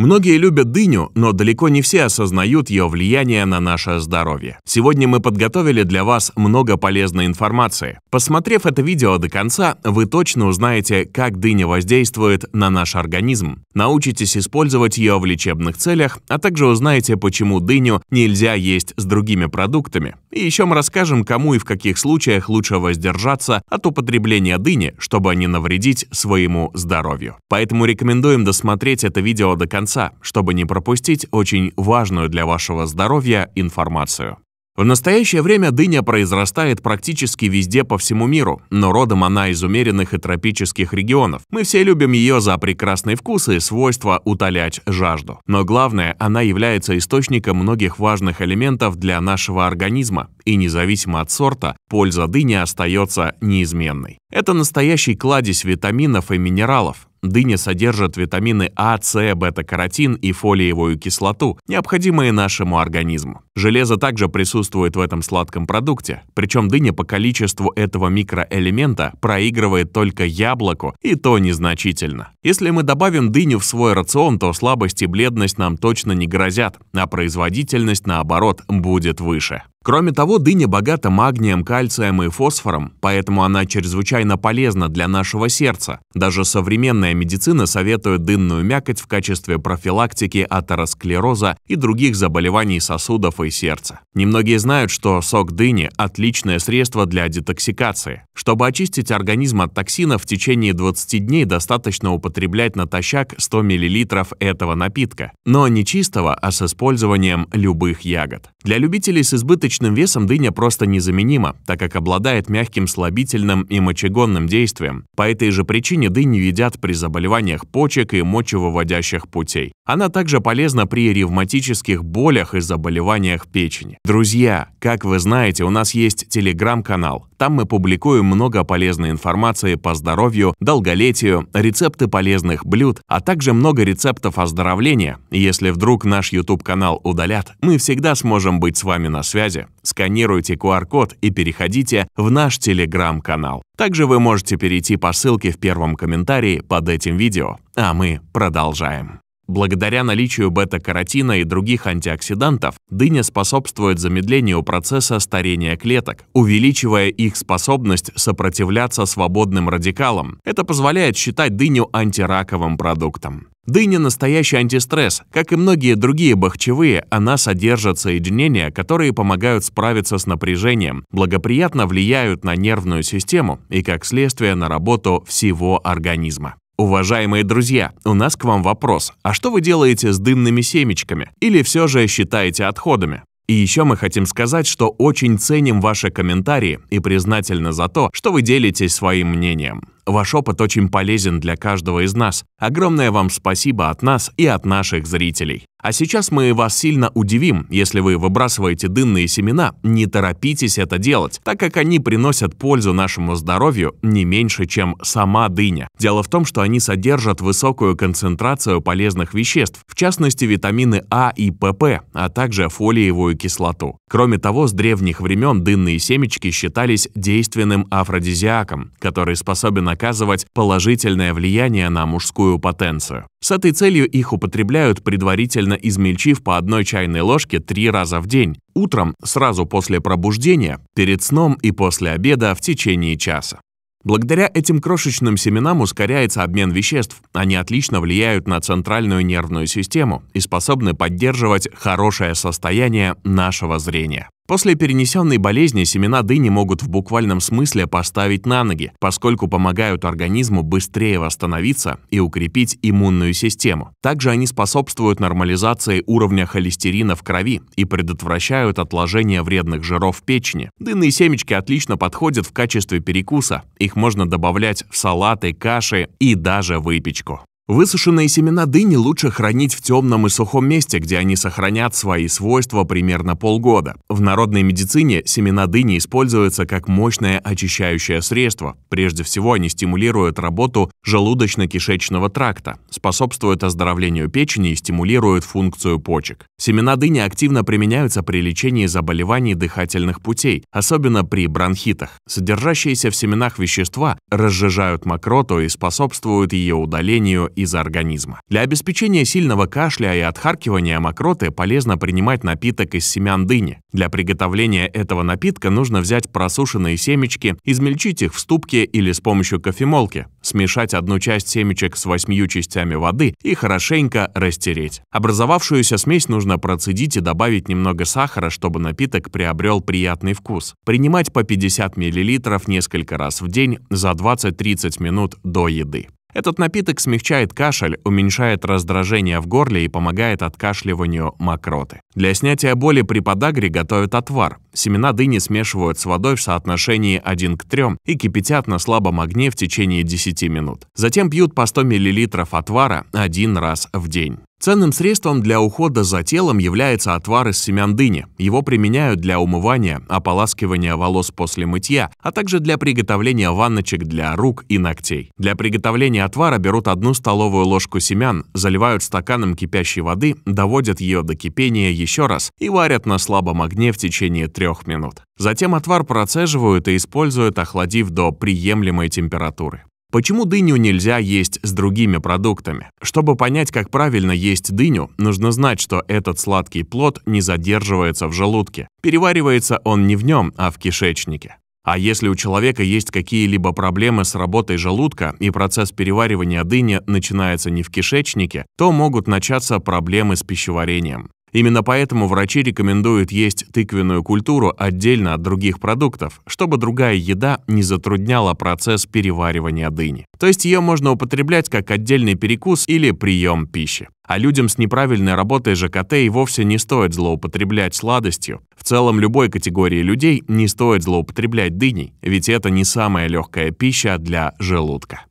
Многие любят дыню, но далеко не все осознают ее влияние на наше здоровье. Сегодня мы подготовили для вас много полезной информации. Посмотрев это видео до конца, вы точно узнаете, как дыня воздействует на наш организм, научитесь использовать ее в лечебных целях, а также узнаете, почему дыню нельзя есть с другими продуктами. И еще мы расскажем, кому и в каких случаях лучше воздержаться от употребления дыни, чтобы не навредить своему здоровью. Поэтому рекомендуем досмотреть это видео до конца, конца, чтобы не пропустить очень важную для вашего здоровья информацию. В настоящее время дыня произрастает практически везде по всему миру, но родом она из умеренных и тропических регионов. Мы все любим ее за прекрасный вкус и свойство утолять жажду. Но главное, она является источником многих важных элементов для нашего организма и независимо от сорта, польза дыни остается неизменной. Это настоящий кладезь витаминов и минералов. Дыня содержит витамины А, С, бета-каротин и фолиевую кислоту, необходимые нашему организму. Железо также присутствует в этом сладком продукте, причем дыня по количеству этого микроэлемента проигрывает только яблоку, и то незначительно. Если мы добавим дыню в свой рацион, то слабость и бледность нам точно не грозят, а производительность, наоборот, будет выше. Кроме того, дыня богата магнием, кальцием и фосфором, поэтому она чрезвычайно полезна для нашего сердца. Даже современная медицина советует дынную мякоть в качестве профилактики атеросклероза и других заболеваний сосудов и сердца. Немногие знают, что сок дыни – отличное средство для детоксикации. Чтобы очистить организм от токсинов, в течение 20 дней достаточно употреблять натощак 100 мл этого напитка, но не чистого, а с использованием любых ягод. Для любителей с избыточным избыточным весом дыня просто незаменима, так как обладает мягким слабительным и мочегонным действием. По этой же причине дыни едят при заболеваниях почек и мочевыводящих путей. Она также полезна при ревматических болях и заболеваниях печени. Друзья, как вы знаете, у нас есть телеграм-канал. Там мы публикуем много полезной информации по здоровью, долголетию, рецепты полезных блюд, а также много рецептов оздоровления. Если вдруг наш YouTube-канал удалят, мы всегда сможем быть с вами на связи связи. Сканируйте QR-код и переходите в наш Телеграм-канал. Также вы можете перейти по ссылке в первом комментарии под этим видео. А мы продолжаем. Благодаря наличию бета-каротина и других антиоксидантов, дыня способствует замедлению процесса старения клеток, увеличивая их способность сопротивляться свободным радикалам. Это позволяет считать дыню антираковым продуктом. Дыня – настоящий антистресс. Как и многие другие бахчевые, она содержит соединения, которые помогают справиться с напряжением, благоприятно влияют на нервную систему и, как следствие, на работу всего организма. Уважаемые друзья, у нас к вам вопрос. А что вы делаете с дынными семечками? Или все же считаете отходами? И еще мы хотим сказать, что очень ценим ваши комментарии и признательны за то, что вы делитесь своим мнением. Ваш опыт очень полезен для каждого из нас. Огромное вам спасибо от нас и от наших зрителей. А сейчас мы вас сильно удивим. Если вы выбрасываете дынные семена, не торопитесь это делать, так как они приносят пользу нашему здоровью не меньше, чем сама дыня. Дело в том, что они содержат высокую концентрацию полезных веществ, в частности витамины А и ПП, а также фолиевую кислоту. Кроме того, с древних времен дынные семечки считались действенным афродизиаком, который способен оказывать положительное влияние на мужскую потенцию. С этой целью их употребляют, предварительно измельчив по одной чайной ложке три раза в день, утром, сразу после пробуждения, перед сном и после обеда в течение часа. Благодаря этим крошечным семенам ускоряется обмен веществ. Они отлично влияют на центральную нервную систему и способны поддерживать хорошее состояние нашего зрения. После перенесенной болезни семена дыни могут в буквальном смысле поставить на ноги, поскольку помогают организму быстрее восстановиться и укрепить иммунную систему. Также они способствуют нормализации уровня холестерина в крови и предотвращают отложение вредных жиров в печени. Дынные семечки отлично подходят в качестве перекуса. Их можно добавлять в салаты, каши и даже выпечку. Высушенные семена дыни лучше хранить в темном и сухом месте, где они сохранят свои свойства примерно полгода. В народной медицине семена дыни используются как мощное очищающее средство. Прежде всего, они стимулируют работу желудочно-кишечного тракта, способствуют оздоровлению печени и стимулируют функцию почек. Семена дыни активно применяются при лечении заболеваний дыхательных путей, особенно при бронхитах. Содержащиеся в семенах вещества разжижают мокроту и способствуют ее удалению из организма. Для обеспечения сильного кашля и отхаркивания мокроты полезно принимать напиток из семян дыни. Для приготовления этого напитка нужно взять просушенные семечки, измельчить их в ступке или с помощью кофемолки, смешать одну часть семечек с восьмью частями воды и хорошенько растереть. Образовавшуюся смесь нужно процедить и добавить немного сахара, чтобы напиток приобрел приятный вкус. Принимать по 50 мл несколько раз в день за 20-30 минут до еды. Этот напиток смягчает кашель, уменьшает раздражение в горле и помогает откашливанию мокроты. Для снятия боли при подагре готовят отвар. Семена дыни смешивают с водой в соотношении 1 к 3 и кипятят на слабом огне в течение 10 минут. Затем пьют по 100 мл отвара один раз в день. Ценным средством для ухода за телом является отвар из семян дыни. Его применяют для умывания, ополаскивания волос после мытья, а также для приготовления ванночек для рук и ногтей. Для приготовления отвара берут одну столовую ложку семян, заливают стаканом кипящей воды, доводят ее до кипения еще раз и варят на слабом огне в течение трех минут. Затем отвар процеживают и используют, охладив до приемлемой температуры. Почему дыню нельзя есть с другими продуктами? Чтобы понять, как правильно есть дыню, нужно знать, что этот сладкий плод не задерживается в желудке. Переваривается он не в нем, а в кишечнике. А если у человека есть какие-либо проблемы с работой желудка и процесс переваривания дыни начинается не в кишечнике, то могут начаться проблемы с пищеварением. Именно поэтому врачи рекомендуют есть тыквенную культуру отдельно от других продуктов, чтобы другая еда не затрудняла процесс переваривания дыни. То есть ее можно употреблять как отдельный перекус или прием пищи. А людям с неправильной работой ЖКТ и вовсе не стоит злоупотреблять сладостью. В целом любой категории людей не стоит злоупотреблять дыней, ведь это не самая легкая пища для желудка.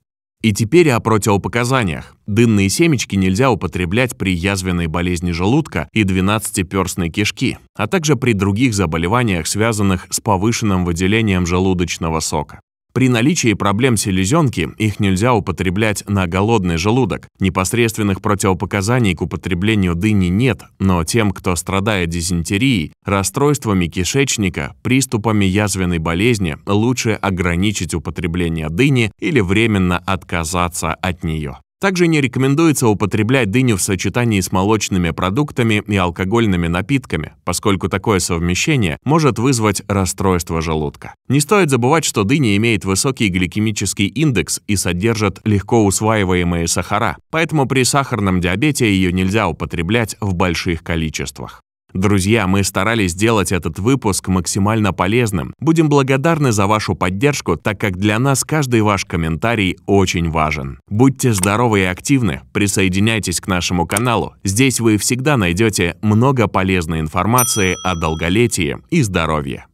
И теперь о противопоказаниях. Дынные семечки нельзя употреблять при язвенной болезни желудка и двенадцатиперстной кишки, а также при других заболеваниях, связанных с повышенным выделением желудочного сока. При наличии проблем селезенки их нельзя употреблять на голодный желудок. Непосредственных противопоказаний к употреблению дыни нет, но тем, кто страдает дизентерией, расстройствами кишечника, приступами язвенной болезни, лучше ограничить употребление дыни или временно отказаться от нее. Также не рекомендуется употреблять дыню в сочетании с молочными продуктами и алкогольными напитками, поскольку такое совмещение может вызвать расстройство желудка. Не стоит забывать, что дыня имеет высокий гликемический индекс и содержит легко усваиваемые сахара, поэтому при сахарном диабете ее нельзя употреблять в больших количествах. Друзья, мы старались сделать этот выпуск максимально полезным. Будем благодарны за вашу поддержку, так как для нас каждый ваш комментарий очень важен. Будьте здоровы и активны, присоединяйтесь к нашему каналу. Здесь вы всегда найдете много полезной информации о долголетии и здоровье.